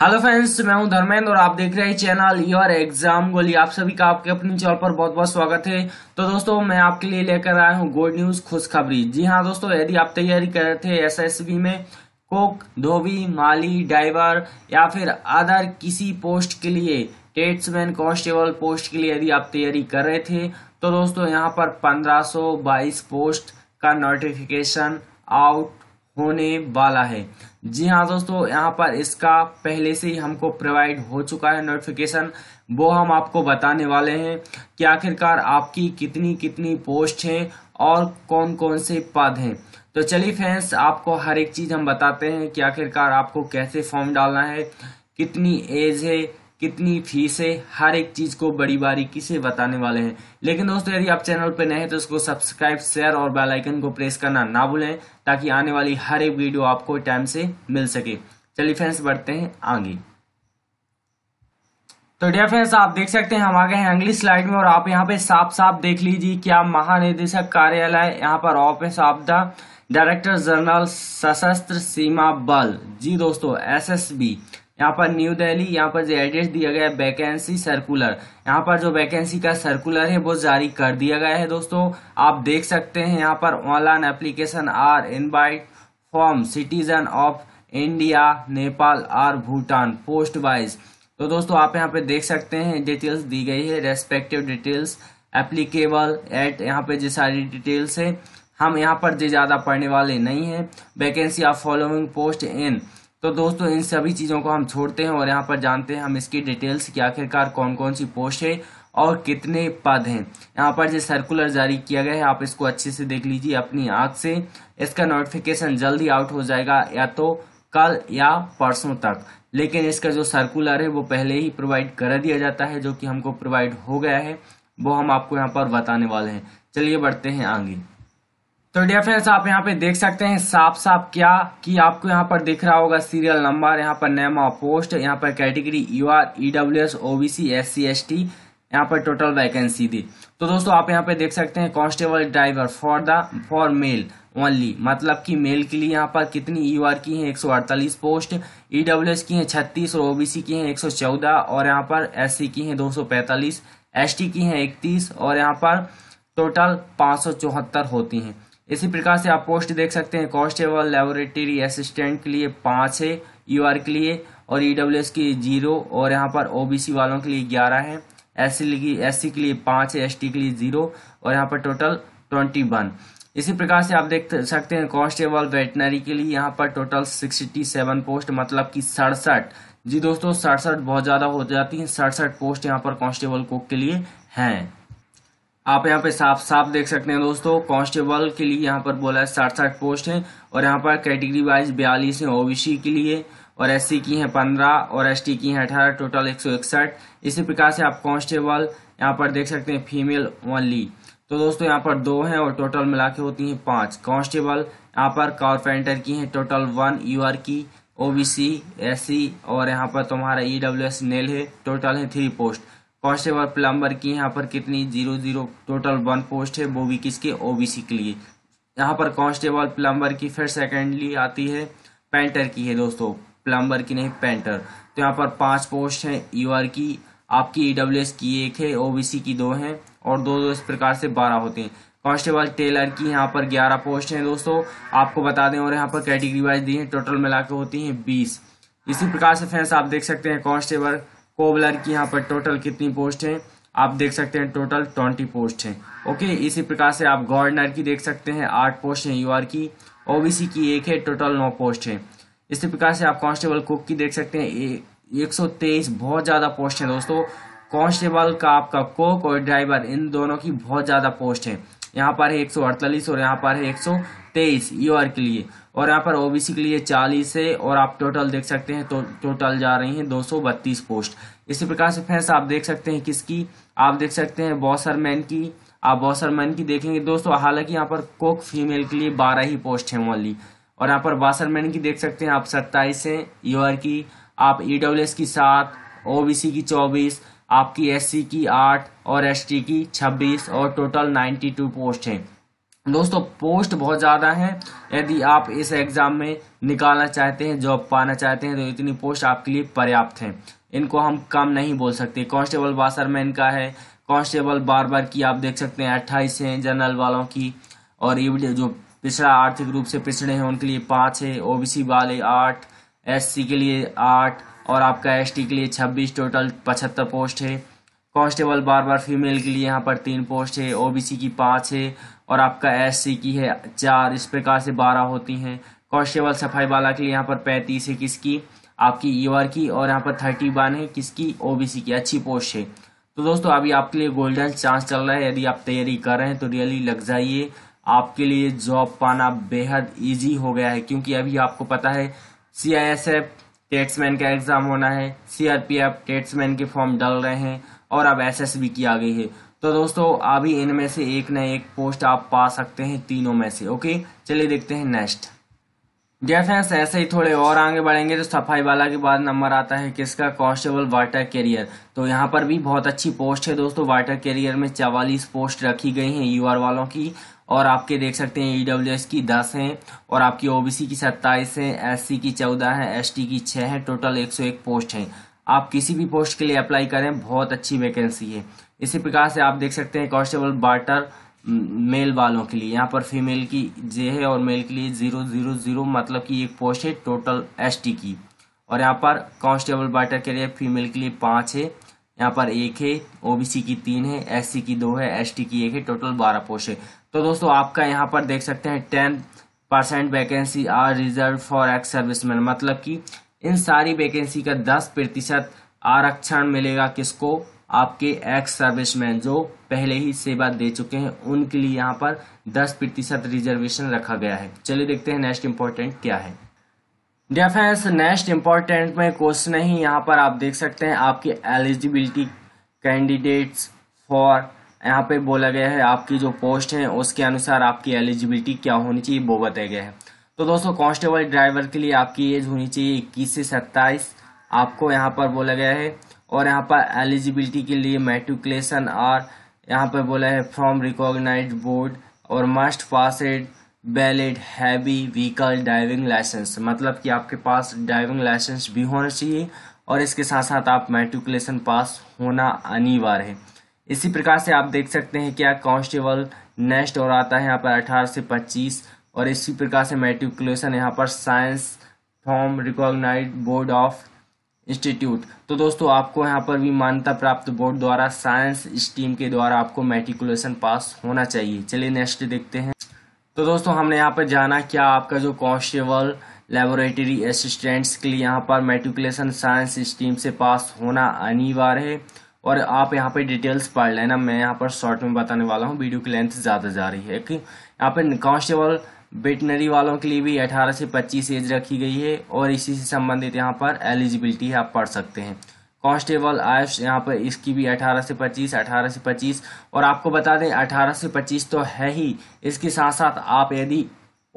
hello friends मैं हूं धर्मेंद्र और आप देख रहे हैं चैनल योर एग्जाम गोली आप सभी का आपके अपने चैनल पर बहुत बहुत स्वागत है तो दोस्तों मैं आपके लिए लेकर आया हूं गुड न्यूज खुशखबरी जी हां दोस्तों यदि आप तैयारी कर रहे थे एसएसबी में कोक धोबी माली ड्राइवर या फिर अदर किसी पोस्ट के लिए टेट्समैन कॉन्स्टेबल पोस्ट के लिए यदि आप तैयारी कर रहे थे तो दोस्तों यहाँ पर पंद्रह पोस्ट का नोटिफिकेशन आउट होने वाला है जी हाँ दोस्तों यहाँ पर इसका पहले से ही हमको प्रोवाइड हो चुका है नोटिफिकेशन वो हम आपको बताने वाले हैं कि आखिरकार आपकी कितनी कितनी पोस्ट हैं और कौन कौन से पद हैं तो चलिए फ्रेंड्स आपको हर एक चीज़ हम बताते हैं कि आखिरकार आपको कैसे फॉर्म डालना है कितनी एज है कितनी फीस है हर एक चीज को बड़ी बारीकी से बताने वाले हैं लेकिन दोस्तों यदि आप चैनल पर नए हैं तो इसको सब्सक्राइब शेयर और बेल आइकन को प्रेस करना ना भूलें ताकि आने वाली हर एक वीडियो आपको टाइम से मिल सके चलिए फ्रेंड्स बढ़ते हैं आगे तो डियर फ्रेंड्स आप देख सकते हैं हम आ गए हैं अगली स्लाइड में और आप यहाँ पे साफ साफ देख लीजिए क्या महानिदेशक कार्यालय यहाँ पर office of the director general सशस्त्र सीमा बल जी दोस्तों एसएसबी यहाँ पर न्यू दिल्ली यहाँ पर जो एड्रेस दिया गया है वैकेंसी सर्कुलर यहाँ पर जो वैकेंसी का सर्कुलर है वो जारी कर दिया गया है दोस्तों आप देख सकते हैं यहाँ पर online application are invite form citizen of India Nepal or Bhutan post wise तो दोस्तों आप यहाँ पे देख सकते हैं डिटेल्स दी गई है रेस्पेक्टिव डिटेल्स एप्लीकेबल एट यहाँ पे जो सारी डिटेल्स है हम यहाँ पर जो ज़्यादा पढ़ने वाले नहीं है vacancy of following post in तो दोस्तों इन सभी चीज़ों को हम छोड़ते हैं और यहाँ पर जानते हैं हम इसकी डिटेल्स कि आखिरकार कौन कौन सी पोस्ट है और कितने पद हैं यहाँ पर जो सर्कुलर जारी किया गया है आप इसको अच्छे से देख लीजिए अपनी आँख से इसका नोटिफिकेशन जल्दी आउट हो जाएगा या तो कल या परसों तक लेकिन इसका जो सर्कुलर है वो पहले ही प्रोवाइड कर दिया जाता है जो कि हमको प्रोवाइड हो गया है वो हम आपको यहाँ पर बताने वाले हैं चलिए बढ़ते हैं आगे तो डियर फ्रेंड्स आप यहाँ पे देख सकते हैं साफ साफ क्या कि आपको यहाँ पर दिख रहा होगा सीरियल नंबर यहाँ पर नेम ऑफ पोस्ट यहाँ पर category U R E W S O B C S C S T यहाँ पर टोटल वैकेंसी दी तो दोस्तों आप यहाँ पे देख सकते हैं constable driver for the for male only मतलब कि मेल के लिए यहाँ पर कितनी यू आर की सौ अड़तालीस पोस्ट ई डब्ल्यू एस की है छत्तीस और ओबीसी की सौ चौदह और यहाँ पर सी की पैंतालीस एस टी की है इकतीस और यहाँ पर टोटल पाँच होती हैं इसी प्रकार से आप पोस्ट देख सकते हैं कॉन्स्टेबल लेबोरेटरी असिस्टेंट के लिए पाँच है यू के लिए और ई की जीरो और यहाँ पर ओबीसी वालों के लिए ग्यारह है एस सी के लिए पाँच है एस के लिए जीरो और यहाँ पर टोटल ट्वेंटी वन इसी प्रकार से आप देख सकते हैं कॉन्स्टेबल वेटनरी के लिए यहाँ पर टोटल सिक्सटी सेवन पोस्ट मतलब कि सड़सठ जी दोस्तों सड़सठ बहुत ज़्यादा हो जाती हैं सड़सठ पोस्ट यहाँ पर कॉन्स्टेबल कोक के लिए हैं आप यहाँ पे साफ साफ देख सकते हैं दोस्तों कांस्टेबल के लिए यहाँ पर बोला है सड़सठ पोस्ट हैं और यहाँ पर कैटेगरी वाइज बयालीस हैं ओबीसी के लिए और एससी की हैं पंद्रह और एसटी की हैं अठारह टोटल एक सौ इकसठ इसी प्रकार से आप कांस्टेबल यहाँ पर देख सकते हैं फीमेल ओनली तो दोस्तों यहाँ पर दो हैं और टोटल मिला के होती हैं पाँच कांस्टेबल यहाँ पर कारपेंटर की हैं टोटल वन यू की ओबीसी एससी और यहाँ पर तुम्हारा ईडब्ल्यूएस नेल है टोटल है थ्री पोस्ट फर्स्ट प्लम्बर की यहाँ पर कितनी zero zero total one post है वो भी किसके ओबीसी के लिए यहाँ पर कॉन्स्टेबल प्लम्बर की फिर सेकेंडली आती है पेंटर की है दोस्तों प्लम्बर की नहीं पेंटर तो यहाँ पर पांच पोस्ट हैं यूआर की आपकी ईडब्ल्यू e की एक है ओबीसी की दो हैं और दो दो इस प्रकार से बारह होते हैं कॉन्स्टेबल टेलर की यहाँ पर ग्यारह पोस्ट हैं दोस्तों आपको बता दें और यहाँ पर कैटेगरी वाइज दी है टोटल मिला के होती हैं बीस इसी प्रकार से फ्रेंड्स आप देख सकते हैं कॉन्स्टेबल कोबलर की यहाँ पर टोटल कितनी पोस्ट है आप देख सकते हैं टोटल ट्वेंटी पोस्ट है ओके इसी प्रकार से आप गवर्नर की देख सकते हैं आठ पोस्ट है यूआर की ओबीसी की एक है टोटल नौ पोस्ट है इसी प्रकार से आप कांस्टेबल कुक की देख सकते हैं एक सौ तेईस बहुत ज़्यादा पोस्ट है दोस्तों कांस्टेबल का आपका कोक और ड्राइवर इन दोनों की बहुत ज़्यादा पोस्ट है यहाँ पर है एक और यहाँ पर है एक सौ तेईस आर e के लिए और यहाँ पर ओबीसी के लिए चालीस है और आप टोटल देख सकते हैं तो टोटल जा रही हैं दो सौ बत्तीस पोस्ट इसी प्रकार से फैंस आप देख सकते हैं किसकी आप देख सकते हैं बॉसरमैन की आप बॉसरमैन की देखेंगे दोस्तों हालांकि यहाँ पर कोक फीमेल के लिए बारह ही पोस्ट हैं वाली और यहाँ पर बासरमैन की देख सकते हैं आप सत्ताईस हैं यू e की आप ई e की सात ओ की चौबीस आपकी एस की आठ और एस की छब्बीस और टोटल नाइन्टी टू पोस्ट हैं दोस्तों पोस्ट बहुत ज़्यादा है यदि आप इस एग्ज़ाम में निकालना चाहते हैं जॉब पाना चाहते हैं तो इतनी पोस्ट आपके लिए पर्याप्त हैं इनको हम कम नहीं बोल सकते कांस्टेबल बासरमैन का है कांस्टेबल बार बार की आप देख सकते हैं अट्ठाईस हैं जनरल वालों की और ये जो पिछड़ा आर्थिक रूप से पिछड़े हैं उनके लिए पाँच है ओबीसी वाले आठ एस के लिए आठ और आपका एस के लिए छब्बीस टोटल पचहत्तर पोस्ट है कांस्टेबल बार बार फीमेल के लिए यहाँ पर तीन पोस्ट है ओबीसी की पाँच है और आपका एससी की है चार इस प्रकार से बारह होती हैं कांस्टेबल सफाई वाला के लिए यहाँ पर पैंतीस है किसकी आपकी ईवर की और यहाँ पर थर्टी वन है किसकी ओबीसी की अच्छी पोस्ट है तो दोस्तों अभी आपके लिए गोल्डन चांस चल रहा है यदि आप तैयारी कर रहे हैं तो रियली लग जाइए आपके लिए जॉब पाना बेहद ईजी हो गया है क्योंकि अभी आपको पता है सी आई एस एफ टेट्समैन का एग्ज़ाम होना है सीआरपीएफ टेट्समैन के फॉर्म डाल रहे हैं और अब एसएसबी की आ गई है तो दोस्तों अभी इनमें से एक न एक पोस्ट आप पा सकते हैं तीनों में से ओके चलिए देखते हैं नेक्स्ट डियर फ्रेंड्स ऐसे ही थोड़े और आगे बढ़ेंगे तो सफाई वाला के बाद नंबर आता है किसका कॉन्स्टेबल वाटर कैरियर तो यहाँ पर भी बहुत अच्छी पोस्ट है दोस्तों वाटर कैरियर में चवालीस पोस्ट रखी गई हैं यूआर वालों की और आपके देख सकते हैं ईडब्ल्यूएस की दस हैं और आपकी ओबीसी की सत्ताईस है एससी की चौदह है एसटी की छः है टोटल एक सौ एक पोस्ट हैं आप किसी भी पोस्ट के लिए अप्लाई करें बहुत अच्छी वैकेंसी है इसी प्रकार से आप देख सकते हैं कॉन्स्टेबल वाटर मेल वालों के लिए यहाँ पर फीमेल की जे है और मेल के लिए जीरो जीरो जीरो मतलब कि एक पोस्ट है टोटल एसटी की और यहाँ पर कांस्टेबल के लिए फीमेल के लिए पाँच है यहाँ पर एक है ओबीसी की तीन है एससी की दो है एसटी की एक है टोटल बारह पोस्ट है तो दोस्तों आपका यहाँ पर देख सकते हैं ten percent vacancy are reserve for ex serviceman मतलब कि इन सारी वैकेंसी का दस प्रतिशत आरक्षण मिलेगा किसको आपके एक्स सर्विसमैन जो पहले ही सेवा दे चुके हैं उनके लिए यहाँ पर 10 प्रतिशत रिजर्वेशन रखा गया है चलिए देखते हैं नेक्स्ट इंपॉर्टेंट क्या है डेफेंस नेक्स्ट इंपॉर्टेंट में क्वेश्चन ही यहाँ पर आप देख सकते हैं आपकी एलिजिबिलिटी कैंडिडेट्स फॉर यहाँ पे बोला गया है आपकी जो पोस्ट है उसके अनुसार आपकी एलिजिबिलिटी क्या होनी चाहिए वो बताया गया है तो दोस्तों कांस्टेबल ड्राइवर के लिए आपकी एज होनी चाहिए इक्कीस से सत्ताईस आपको यहाँ पर बोला गया है और यहाँ पर एलिजिबिलिटी के लिए मेट्रिकुलेशन आर यहाँ पर बोला है फ्रॉम रिकॉग्नाइज बोर्ड और must passed valid heavy vehicle driving licence मतलब कि आपके पास ड्राइविंग लाइसेंस भी होना चाहिए और इसके साथ साथ आप मेट्रिकुलेशन पास होना अनिवार्य है इसी प्रकार से आप देख सकते हैं क्या कांस्टेबल नेक्स्ट और आता है यहाँ पर अठारह से पच्चीस और इसी प्रकार से मेट्रिकुलेशन यहाँ पर science form recognize board of institute तो दोस्तों आपको यहाँ पर भी मान्यता प्राप्त बोर्ड द्वारा साइंस स्ट्रीम के द्वारा आपको मेट्रिकुलेशन पास होना चाहिए चलिए नेक्स्ट देखते हैं तो दोस्तों हमने यहाँ पर जाना क्या आपका जो कॉन्स्टेबल लेबोरेटरी असिस्टेंट्स के लिए यहाँ पर मेट्रिकुलेशन साइंस स्ट्रीम से पास होना अनिवार्य है और आप यहाँ पे डिटेल्स पढ़ लेना मैं यहाँ पर शॉर्ट में बताने वाला हूँ वीडियो की लेंथ ज़्यादा जा रही है कि यहाँ पर कॉन्स्टेबल वेटनरी वालों के लिए भी 18 से 25 एज रखी गई है और इसी से संबंधित यहाँ पर एलिजिबिलिटी आप पढ़ सकते हैं कांस्टेबल आयुष यहाँ पर इसकी भी 18 से 25 18 से 25 और आपको बता दें 18 से 25 तो है ही इसके साथ साथ आप यदि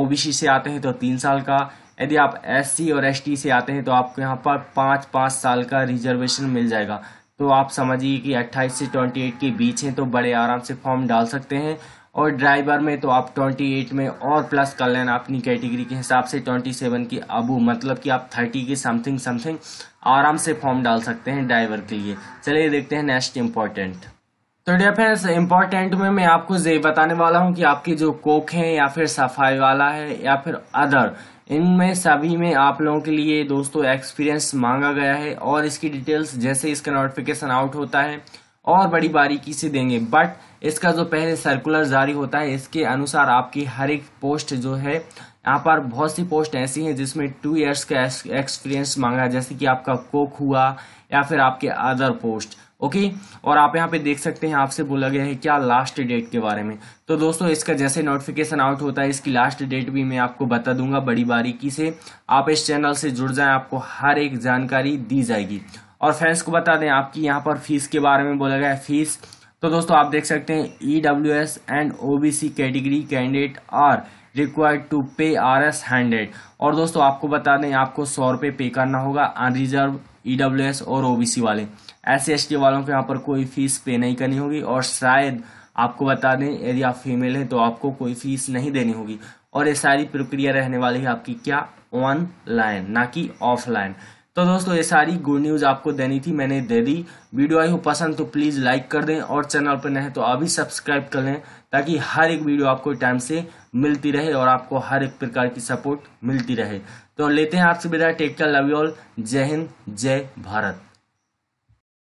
ओबीसी से आते हैं तो तीन साल का यदि आप एस और एस से आते हैं तो आपको यहाँ पर पाँच पाँच साल का रिजर्वेशन मिल जाएगा तो आप समझिए कि 28 से 28 के बीच हैं तो बड़े आराम से फॉर्म डाल सकते हैं और ड्राइवर में तो आप 28 में और प्लस कर लेना अपनी कैटेगरी के हिसाब से 27 की अबू मतलब कि आप 30 के समथिंग समथिंग आराम से फॉर्म डाल सकते हैं ड्राइवर के लिए चलिए देखते हैं नेक्स्ट इम्पोर्टेंट तो डियर फ्रेंड्स इम्पोर्टेंट में मैं आपको ये बताने वाला हूँ कि आपके जो कोक हैं या फिर सफाई वाला है या फिर अदर इनमें सभी में आप लोगों के लिए दोस्तों एक्सपीरियंस मांगा गया है और इसकी डिटेल्स जैसे इसका नोटिफिकेशन आउट होता है और बड़ी बारीकी से देंगे बट इसका जो पहले सर्कुलर जारी होता है इसके अनुसार आपकी हर एक पोस्ट जो है यहाँ पर बहुत सी पोस्ट ऐसी हैं जिसमें टू इयर्स का एक्सपीरियंस मांगा है जैसे कि आपका कोक हुआ या फिर आपके अदर पोस्ट ओके और आप यहाँ पे देख सकते हैं आपसे बोला गया है क्या लास्ट डेट के बारे में तो दोस्तों इसका जैसे नोटिफिकेशन आउट होता है इसकी लास्ट डेट भी मैं आपको बता दूंगा बड़ी बारीकी से आप इस चैनल से जुड़ जाए आपको हर एक जानकारी दी जाएगी और फ्रेंड्स को बता दें आपकी यहाँ पर फीस के बारे में बोला गया है फीस तो दोस्तों आप देख सकते हैं E W S and O B C category candidate are required to pay R S hundred और दोस्तों आपको बता दें आपको सौ रुपये पे करना होगा अनरिजर्व ई डब्ल्यू एस और ओ बी सी वाले एस सी एस टी वालों को यहाँ पर कोई फीस पे नहीं करनी होगी और शायद आपको बता दें यदि आप फीमेल हैं तो आपको कोई फीस नहीं देनी होगी और ये सारी प्रक्रिया रहने वाली है आपकी क्या ऑनलाइन ना कि ऑफलाइन तो दोस्तों ये सारी गुड न्यूज़ आपको देनी थी मैंने दे दी वीडियो आई हो पसंद तो प्लीज़ लाइक कर दें और चैनल पर नहीं तो अभी सब्सक्राइब कर लें ताकि हर एक वीडियो आपको टाइम से मिलती रहे और आपको हर एक प्रकार की सपोर्ट मिलती रहे तो लेते हैं आपसे विदा टेक का लव यू ऑल जय हिंद जय भारत